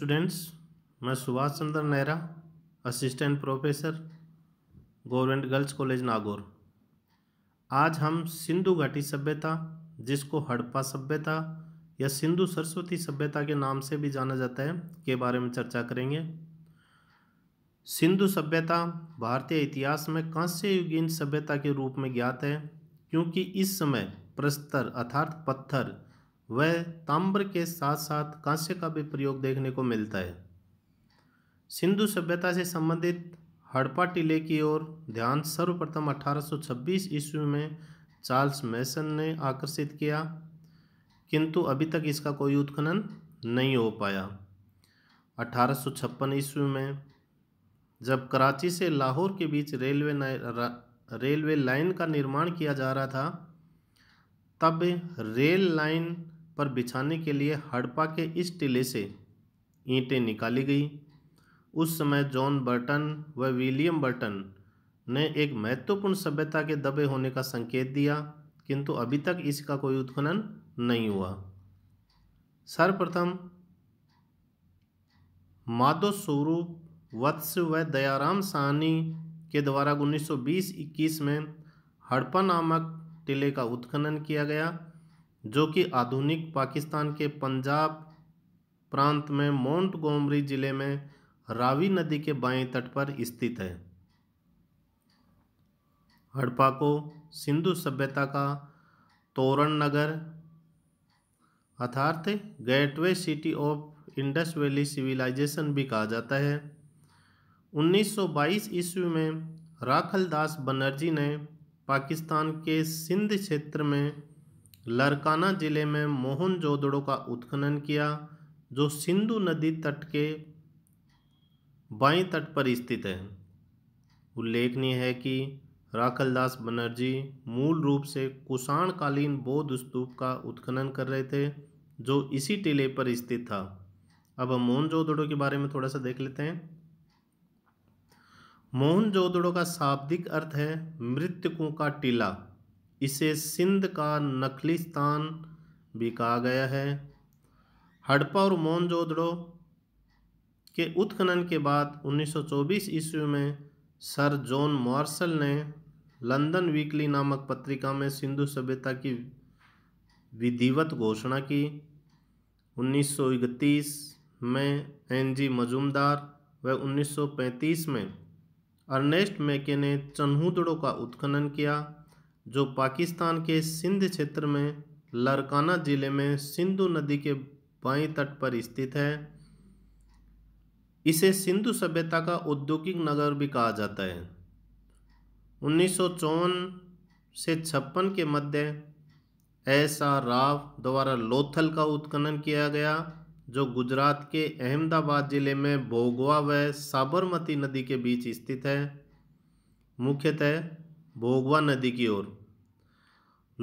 students मैं Subhash Chandra Nehra assistant professor government girls college Nagaur आज हम सिंधु घाटी सभ्यता जिसको हड़प्पा सभ्यता या सिंधु सरस्वती सभ्यता के नाम से भी जाना जाता है के बारे में चर्चा करेंगे सिंधु सभ्यता भारतीय इतिहास में कांस्य युगीन सभ्यता के रूप में ज्ञात है क्योंकि इस समय प्रस्तर अर्थात पत्थर वह ताम्र के साथ साथ कांस्य का भी प्रयोग देखने को मिलता है सिंधु सभ्यता से संबंधित हड़पा टीले की ओर ध्यान सर्वप्रथम 1826 ईस्वी में चार्ल्स मैसन ने आकर्षित किया किंतु अभी तक इसका कोई उत्खनन नहीं हो पाया 1856 ईस्वी में जब कराची से लाहौर के बीच रेलवे रेलवे लाइन का निर्माण किया जा रहा था तब रेल लाइन पर बिछाने के लिए हड़पा के इस टीले से ईंटें निकाली गई उस समय जॉन बर्टन व विलियम बर्टन ने एक महत्वपूर्ण सभ्यता के दबे होने का संकेत दिया किंतु अभी तक इसका कोई उत्खनन नहीं हुआ सर्वप्रथम माधो स्वरूप वत्स व दयाराम साहनी के द्वारा 1920-21 में हड़प्पा नामक टिले का उत्खनन किया गया जो कि आधुनिक पाकिस्तान के पंजाब प्रांत में गोमरी ज़िले में रावी नदी के बाएं तट पर स्थित है हड़प्पा को सिंधु सभ्यता का तोरण नगर अर्थार्थ gateway city of Indus valley civilisation भी कहा जाता है 1922 ईस्वी में राखल दास बनर्जी ने पाकिस्तान के सिंध क्षेत्र में लरकाना ज़िले में मोहन जोदड़ो का उत्खनन किया जो सिंधु नदी तट के बाई तट पर स्थित है उल्लेखनीय है कि राखलदास बनर्जी मूल रूप से कुषाणकालीन बौद्ध स्तूप का उत्खनन कर रहे थे जो इसी टीले पर स्थित था अब हम मोहनजोदड़ो के बारे में थोड़ा सा देख लेते हैं मोहनजोदड़ो का शाब्दिक अर्थ है मृतकों का टीला इसे सिंध का नखलिस्तान भी कहा गया है हड़प्पा और मोनजोदड़ो के उत्खनन के बाद 1924 ईस्वी में सर जॉन मॉर्सल ने लंदन वीकली नामक पत्रिका में सिंधु सभ्यता की विधिवत घोषणा की 1931 में एन जी मजूमदार व 1935 में अर्नेस्ट मैके ने चन्हूदड़ों का उत्खनन किया जो पाकिस्तान के सिंध क्षेत्र में लरकाना ज़िले में सिंधु नदी के बाईं तट पर स्थित है इसे सिंधु सभ्यता का औद्योगिक नगर भी कहा जाता है उन्नीस से छप्पन के मध्य एस आर राव द्वारा लोथल का उत्खनन किया गया जो गुजरात के अहमदाबाद ज़िले में भोगवा व साबरमती नदी के बीच स्थित है मुख्यतः भोगवा नदी की ओर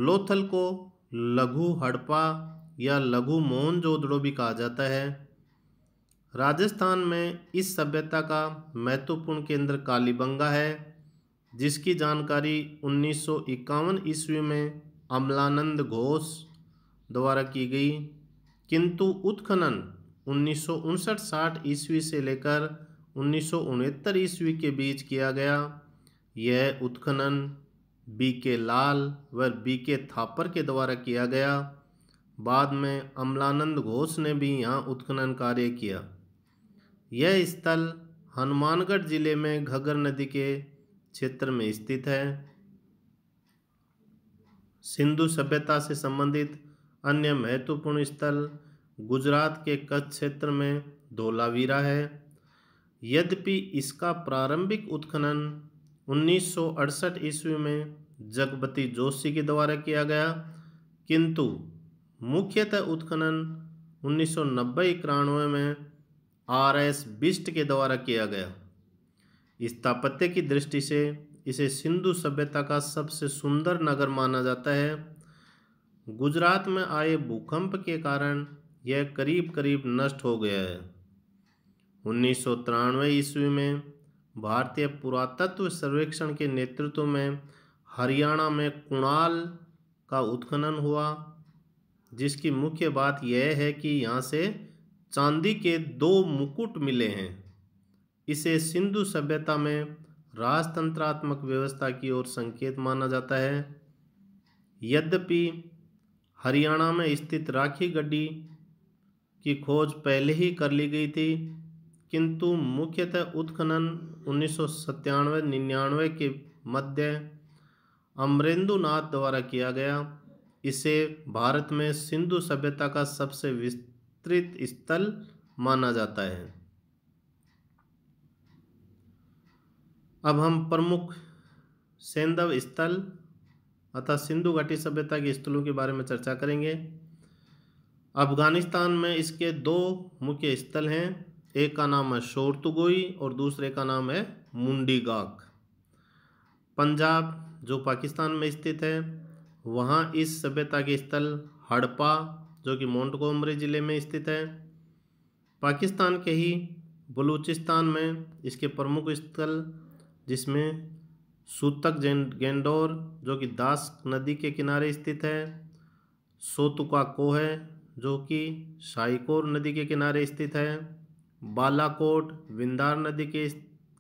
लोथल को लघु हड़पा या लघु मोहन जोदड़ो भी कहा जाता है राजस्थान में इस सभ्यता का महत्वपूर्ण केंद्र कालीबंगा है जिसकी जानकारी उन्नीस ईस्वी में अमलानंद घोष द्वारा की गई किंतु उत्खनन उन्नीस सौ ईस्वी से लेकर उन्नीस ईस्वी के बीच किया गया यह उत्खनन बी के लाल व बी के थापर के द्वारा किया गया बाद में अमलानंद घोष ने भी यहाँ उत्खनन कार्य किया यह स्थल हनुमानगढ़ जिले में घग्गर नदी के क्षेत्र में स्थित है सिंधु सभ्यता से संबंधित अन्य महत्वपूर्ण स्थल गुजरात के कच्छ क्षेत्र में धोलावीरा है यद्यपि इसका प्रारंभिक उत्खनन उन्नीस ईस्वी में जगपती जोशी के द्वारा किया गया किंतु मुख्यतः उत्खनन उन्नीस इक्यानवे में आर एस बिस्ट के द्वारा किया गया स्थापत्य की दृष्टि से इसे सिंधु सभ्यता का सबसे सुंदर नगर माना जाता है गुजरात में आए भूकंप के कारण यह करीब करीब नष्ट हो गया है उन्नीस सौ ईस्वी में भारतीय पुरातत्व सर्वेक्षण के नेतृत्व में हरियाणा में कुणाल का उत्खनन हुआ जिसकी मुख्य बात यह है कि यहाँ से चांदी के दो मुकुट मिले हैं इसे सिंधु सभ्यता में राजतंत्रात्मक व्यवस्था की ओर संकेत माना जाता है यद्यपि हरियाणा में स्थित राखी गड्डी की खोज पहले ही कर ली गई थी किंतु मुख्यतः उत्खनन उन्नीस सौ निन्यानवे के मध्य अमरेंदुनाथ द्वारा किया गया इसे भारत में सिंधु सभ्यता का सबसे विस्तृत स्थल माना जाता है अब हम प्रमुख सेंधव स्थल अतः सिंधु घाटी सभ्यता के स्थलों के बारे में चर्चा करेंगे अफगानिस्तान में इसके दो मुख्य स्थल हैं एक का नाम है शोरतुगोई और दूसरे का नाम है मुंडी गाक पंजाब जो पाकिस्तान में स्थित है वहाँ इस सभ्यता के स्थल हड़पा जो कि कोमरी ज़िले में स्थित है पाकिस्तान के ही बलूचिस्तान में इसके प्रमुख स्थल जिसमें सूतक गेंडोर जो कि दास नदी के किनारे स्थित है सोतुका कोह जो कि शाइकोर नदी के किनारे स्थित है बालाकोट विंदार नदी के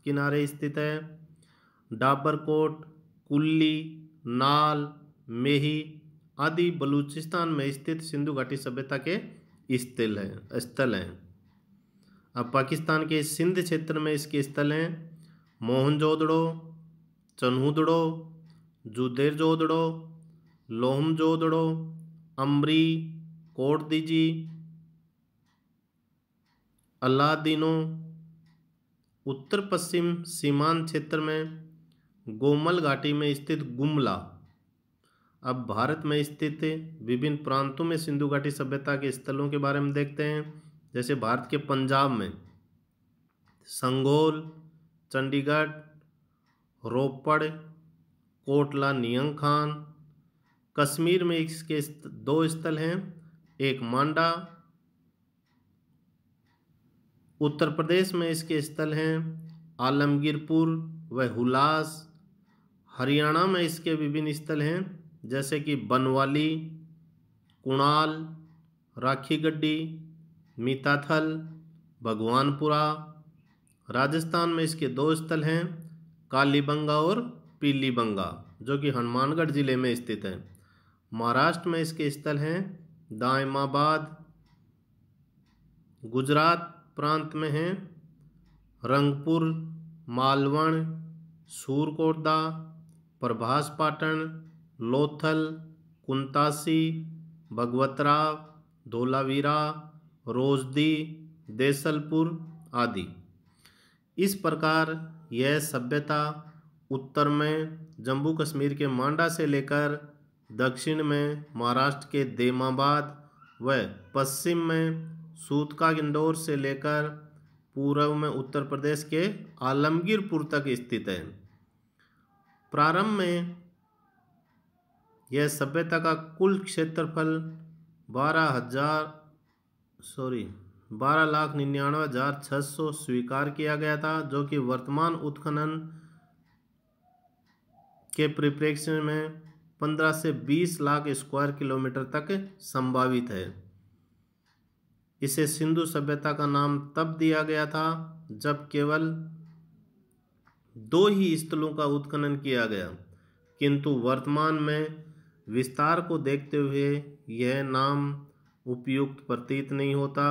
किनारे स्थित है डाबरकोट कुल्ली नाल मेही आदि बलूचिस्तान में स्थित सिंधु घाटी सभ्यता के स्थल हैं स्थल हैं अब पाकिस्तान के सिंध क्षेत्र में इसके स्थल हैं मोहनजोदड़ो जुदेर जोदड़ो लोहमजोदड़ो अमरी कोटदीजी अलादीनो उत्तर पश्चिम सीमांत क्षेत्र में गोमल घाटी में स्थित गुमला अब भारत में स्थित विभिन्न प्रांतों में सिंधु घाटी सभ्यता के स्थलों के बारे में देखते हैं जैसे भारत के पंजाब में संगोल चंडीगढ़ रोपड़ कोटला नियंग खान कश्मीर में इसके दो स्थल हैं एक मांडा उत्तर प्रदेश में इसके स्थल हैं आलमगीरपुर व हुलास हरियाणा में इसके विभिन्न स्थल हैं जैसे कि बनवाली कुणाल राखी गड्डी मीताथल भगवानपुरा राजस्थान में इसके दो स्थल हैं कालीबंगा और पीलीबंगा जो कि हनुमानगढ़ ज़िले में स्थित हैं महाराष्ट्र में इसके स्थल हैं दायमाबाद गुजरात प्रांत में हैं रंगपुर मालवण सूरकोटदा प्रभास पाटन लोथल कुंतासी भगवतरा धोलावीरा रोजदी देसलपुर आदि इस प्रकार यह सभ्यता उत्तर में जम्मू कश्मीर के मांडा से लेकर दक्षिण में महाराष्ट्र के देमाबाद व पश्चिम में सूतका इंदौर से लेकर पूर्व में उत्तर प्रदेश के आलमगीरपुर तक स्थित है प्रारंभ में यह सभ्यता का कुल क्षेत्रफल बारह हजार सॉरी बारह लाख निन्यानवे हजार छः सौ स्वीकार किया गया था जो कि वर्तमान उत्खनन के परिप्रेक्ष्य में पंद्रह से बीस लाख स्क्वायर किलोमीटर तक संभावित है इसे सिंधु सभ्यता का नाम तब दिया गया था जब केवल दो ही स्थलों का उत्खनन किया गया किंतु वर्तमान में विस्तार को देखते हुए यह नाम उपयुक्त प्रतीत नहीं होता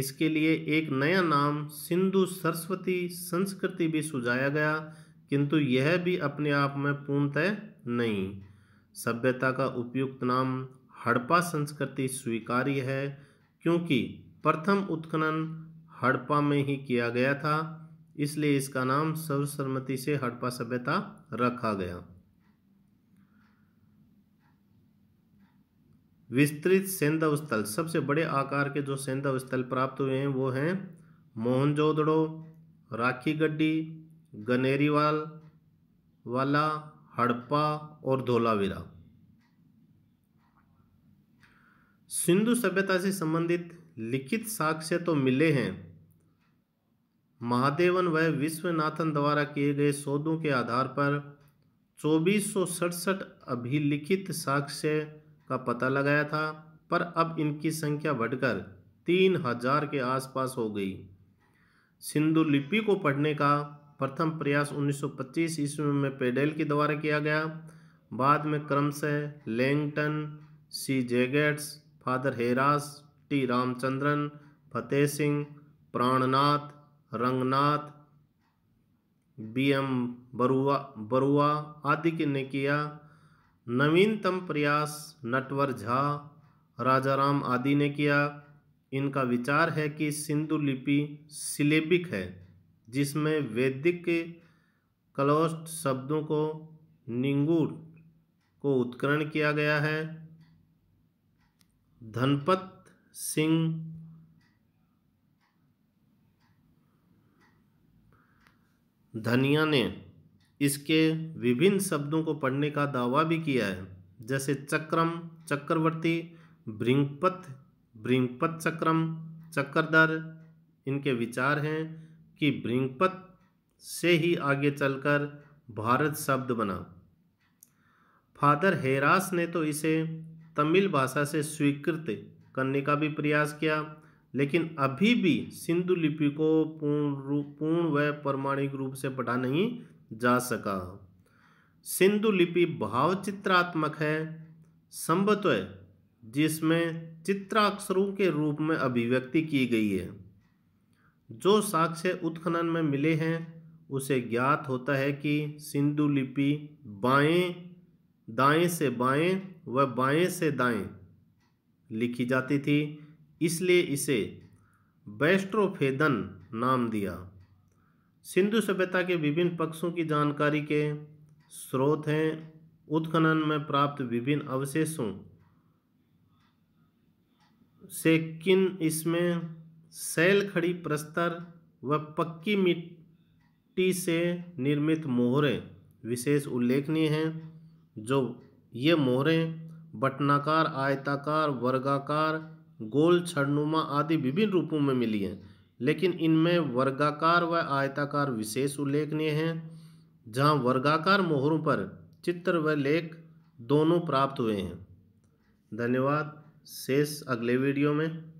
इसके लिए एक नया नाम सिंधु सरस्वती संस्कृति भी सुझाया गया किंतु यह भी अपने आप में पूर्णतः नहीं सभ्यता का उपयुक्त नाम हड़प्पा संस्कृति स्वीकार्य है क्योंकि प्रथम उत्खनन हड़प्पा में ही किया गया था इसलिए इसका नाम सर्वसम्मति से हड़प्पा सभ्यता रखा गया विस्तृत सेंधव स्थल सबसे बड़े आकार के जो सेंधव स्थल प्राप्त हुए हैं वो हैं मोहनजोदड़ो राखी गड्डी गनेरीवाल वाला हड़प्पा और धोलावीरा सिंधु सभ्यता से संबंधित लिखित साक्ष्य तो मिले हैं महादेवन व विश्वनाथन द्वारा किए गए शोधों के आधार पर चौबीस अभिलिखित साक्ष्य का पता लगाया था पर अब इनकी संख्या बढ़कर तीन हजार के आसपास हो गई सिंधु लिपि को पढ़ने का प्रथम प्रयास 1925 ईस्वी में पेडेल के द्वारा किया गया बाद में क्रमशः लैंगटन सी जेगेट्स father Heras T Ramachandran Fateh Singh Prannath Ranganath B M Barua Barua आदि के ने किया नवीनतम प्रयास नटवर झा राजाराम आदि ने किया इनका विचार है कि सिंधु लिपि सिलेबिक है जिसमें वैदिक के कलोस्ट शब्दों को निंगूर को उत्करण किया गया है धनपत सिंह धनिया ने इसके विभिन्न शब्दों को पढ़ने का दावा भी किया है जैसे चक्रम चक्रवर्ती ब्रिंगपत ब्रिंगपत चक्रम चक्करदर इनके विचार हैं कि ब्रिंगपत से ही आगे चलकर भारत शब्द बना फादर हेरास ने तो इसे तमिल भाषा से स्वीकृत करने का भी प्रयास किया लेकिन अभी भी सिंधु लिपि को पूर्ण रूप पूर्ण व प्रमाणिक रूप से पढ़ा नहीं जा सका सिंधु लिपि भावचित्रात्मक है संबत जिसमें चित्राक्षरों के रूप में अभिव्यक्ति की गई है जो साक्ष्य उत्खनन में मिले हैं उसे ज्ञात होता है कि सिंधु लिपि बाएं दाएं से बाएं व बाएं से दाएं लिखी जाती थी इसलिए इसे बैस्ट्रोफेदन नाम दिया सिंधु सभ्यता के विभिन्न पक्षों की जानकारी के स्रोत हैं उत्खनन में प्राप्त विभिन्न अवशेषों से किन इसमें सैल खड़ी प्रस्तर व पक्की मिट्टी से निर्मित मोहरें विशेष उल्लेखनीय हैं जो ये मोहरें बटनाकार आयताकार वर्गाकार गोल छड़नुमा आदि विभिन्न रूपों में मिली हैं लेकिन इनमें वर्गाकार व आयताकार विशेष उल्लेखनीय हैं जहाँ वर्गाकार मोहरों पर चित्र व लेख दोनों प्राप्त हुए हैं धन्यवाद शेष अगले वीडियो में